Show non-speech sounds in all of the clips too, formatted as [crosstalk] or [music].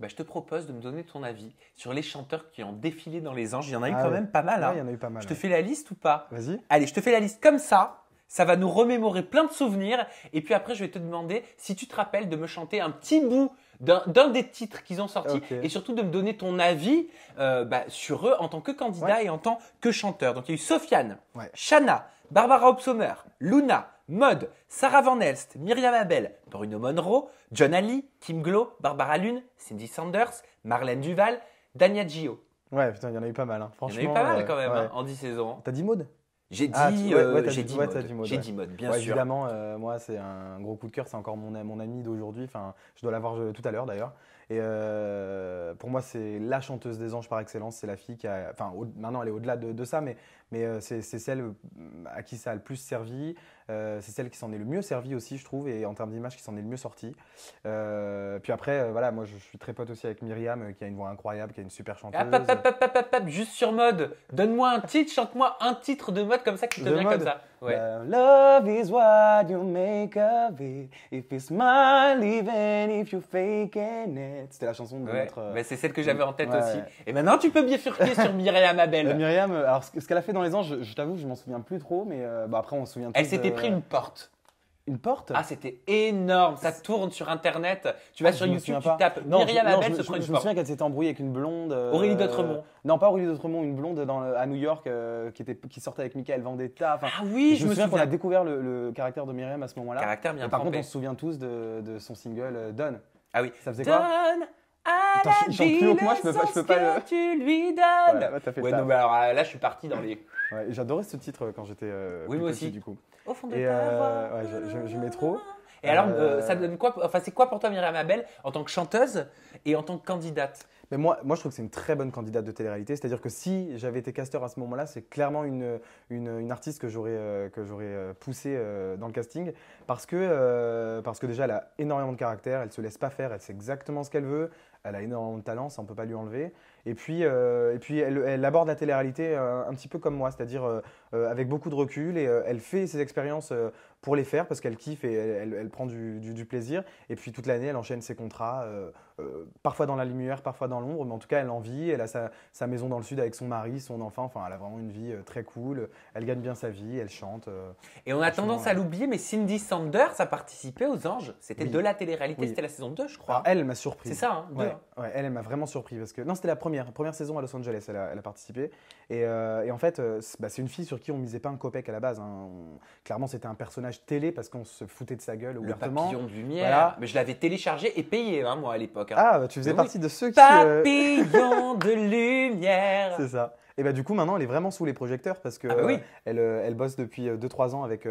Bah, je te propose de me donner ton avis sur les chanteurs qui ont défilé dans les anges. Il y en a eu ah quand même pas mal. Hein. eu pas mal. Je te fais la liste ou pas Vas-y. Allez, je te fais la liste comme ça. Ça va nous remémorer plein de souvenirs. Et puis après, je vais te demander si tu te rappelles de me chanter un petit bout d'un des titres qu'ils ont sortis et surtout de me donner ton avis euh, bah, sur eux en tant que candidat et en tant que chanteur. Donc il y a eu Sofiane, Shanna, Barbara Hobsommer, Luna, Mode, Sarah Van Elst, Myriam Abel, Bruno Monroe, John Ali, Kim Glow, Barbara Lune, Cindy Sanders, Marlène Duval, Dania Gio. Ouais, putain, il y en a eu pas mal. Franchement, il y en a eu pas mal quand même hein, en 10 saisons. T'as dit Maude ah, euh, j'ai dit, j'ai dit, mode. J'ai dit mode, bien sûr. Évidemment, euh, moi, c'est un gros coup de cœur. C'est encore mon, mon ami d'aujourd'hui. Enfin, je dois l'avoir tout à l'heure d'ailleurs. Et euh, pour moi, c'est la chanteuse des anges par excellence. C'est la fille qui a. Enfin, maintenant, elle est au-delà de, ça, mais, mais euh, c'est celle mm, à qui ça a le plus servi. Euh, c'est celle qui s'en est le mieux servie aussi, je trouve, et en termes d'image, qui s'en est le mieux sortie. puis après, voilà, moi, je suis très pote aussi avec Myriam, qui a une voix incroyable, qui a une super ah, chanteuse. juste sur mode. Donne-moi un titre, chante-moi un titre de mode comme ça qui te vient comme ça love If C'était la chanson de notre. Euh, bah, c'est celle que j'avais en tête aussi. Et maintenant, tu peux bifurquer sur Myriam Abel. Euh, Myriam, euh, alors ce qu'elle a fait dans Les Anges, je, t'avoue, je m'en souviens plus trop, mais bah, après, on se souvient Elle s'était pris une porte. Une porte Ah, c'était énorme. Ça tourne sur Internet. Tu vas ah, sur YouTube, tu tapes Myriam Abel se prend une je me souviens qu'elle s'était embrouillée avec une blonde. Euh, Aurélie Dotremont. Non, pas Aurélie D'Autremont, une blonde dans à New York euh, qui, était, qui sortait avec Michael Vendetta. Enfin, ah oui, je, me, souviens, qu'on a découvert le, caractère de Myriam à ce moment-là. Caractère bien Par contre, on se souvient tous de, son single euh, Donne. Ah oui. Ça faisait quoi à la vie, sens tu lui donnes. Ouais, non, alors euh, là, je suis parti dans les. J'adorais ce titre quand j'étais. Euh, oui, moi aussi. Au fond de ta euh, voix. Ouais, je, mets trop. Et alors, ça donne quoi Enfin, c'est quoi pour toi, Myriam Abel, en tant que chanteuse et en tant que candidate mais moi, moi, je trouve que c'est une très bonne candidate de télé-réalité. C'est-à-dire que si j'avais été casteur à ce moment-là, c'est clairement une, une, artiste que j'aurais, que j'aurais poussée dans le casting. Parce que, parce que déjà, elle a énormément de caractère, elle se laisse pas faire, elle sait exactement ce qu'elle veut elle a énormément de talent, ça on peut pas lui enlever. Et puis, euh, et puis elle, aborde la télé-réalité euh, un petit peu comme moi, c'est-à-dire euh, avec beaucoup de recul et elle fait ses expériences pour les faire parce qu'elle kiffe et elle, prend du, plaisir. Et puis toute l'année, elle enchaîne ses contrats, parfois dans la lumière, parfois dans l'ombre, mais en tout cas, elle en vit. Elle a sa, maison dans le sud avec son mari, son enfant. Enfin, elle a vraiment une vie très cool. Elle gagne bien sa vie, elle chante. et on a tendance à l'oublier, mais Cindy Sanders a participé aux Anges. C'était de la télé-réalité, c'était la saison 2, je crois. elle m'a surpris. C'est ça, hein, elle, m'a vraiment surpris parce que non, c'était la première, première saison à Los Angeles, elle a, participé. Euh, et, en fait, euh, bah, c'est une fille sur qui on misait pas un copec à la base. Hein. clairement, c'était un personnage télé parce qu'on se foutait de sa gueule Le papillon de lumière. Mais je l'avais téléchargé et payé, hein, moi, à l'époque. Hein. Ah, bah, tu faisais partie de ceux qui. Euh, papillon [laughs] de lumière. C'est ça. Et bah du coup maintenant elle est vraiment sous les projecteurs parce que ah, bah elle, elle, bosse depuis 2-3 ans avec,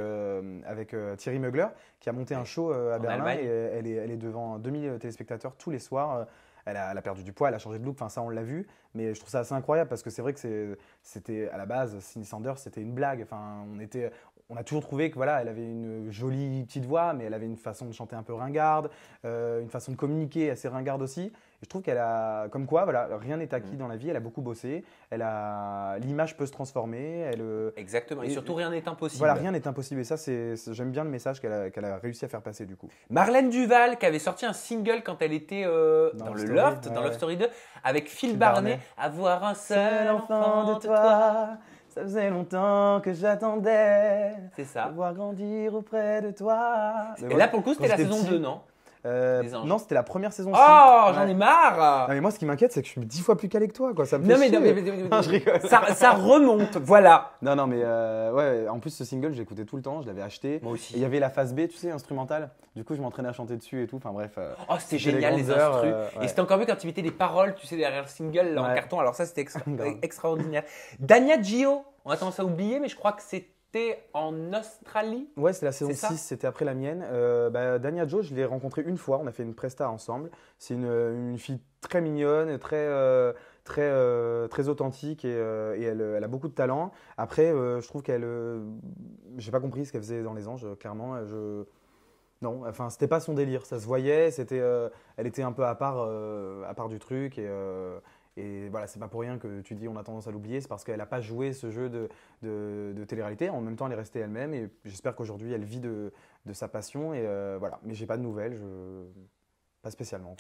avec Thierry Mugler qui a monté un show à Berlin et elle est, elle est devant 2000 téléspectateurs tous les soirs elle a, perdu du poids, elle a changé de look, enfin ça on l'a vu, mais je trouve ça assez incroyable parce que c'est vrai que c'était à la base, Cindy Sanders c'était une blague, enfin on était, on a toujours trouvé que voilà, elle avait une jolie petite voix, mais elle avait une façon de chanter un peu ringarde, euh, une façon de communiquer assez ringarde aussi. je trouve qu'elle a, comme quoi, voilà, rien n'est acquis mm. dans la vie. Elle a beaucoup bossé. Elle a, l'image peut se transformer. Elle, euh, Exactement. Et, surtout, rien n'est impossible. Voilà, rien n'est impossible. Et ça, c'est, j'aime bien le message qu'elle a, réussi à faire passer du coup. Marlène Duval, qui avait sorti un single quand elle était euh, dans, le Loft, dans Love Story 2, avec Phil, Barney. Barnet, Avoir un seul enfant de toi ça faisait longtemps que j'attendais. C'est ça. Voir grandir auprès de toi. Mais Et là, pour le coup, c'était la saison 2, non euh, non, c'était la première saison. Oh, j'en ai marre non, mais moi, ce qui m'inquiète, c'est que je suis dix fois plus calé que toi, quoi. Ça me non, fait mais, non, mais, [laughs] je rigole. Ça, remonte, voilà. Non, non, mais euh, ouais, en plus, ce single, je l'écoutais tout le temps, je l'avais acheté. Moi aussi. Il y avait la phase B, tu sais, instrumentale. Du coup, je m'entraînais à chanter dessus et tout. Enfin, bref. Euh, oh, c'était génial, les, les instrus. Et c'était encore mieux quand tu mettais des paroles, tu sais, derrière le single, en carton. Alors, ça, c'était [laughs] extraordinaire. Dania Gio, on a tendance à oublier, mais je crois que c'est T'es en Australie Ouais, c'est la saison 6, c'était après la mienne. Euh, bah, Dania Joe, je l'ai rencontrée une fois, on a fait une presta ensemble. C'est une, une, fille très mignonne, très, euh, très, euh, très authentique et, et elle, elle, a beaucoup de talent. Après, je trouve qu'elle. J'ai pas compris ce qu'elle faisait dans Les Anges, clairement. Je. Non, enfin, c'était pas son délire, ça se voyait, c'était, elle était un peu à part, à part du truc et et voilà, c'est pas pour rien que tu dis on a tendance à l'oublier, c'est parce qu'elle n'a pas joué ce jeu de, de, télé-réalité. En même temps, elle est restée elle-même et j'espère qu'aujourd'hui, elle vit de, sa passion. Et euh, voilà, mais j'ai pas de nouvelles, je... pas spécialement.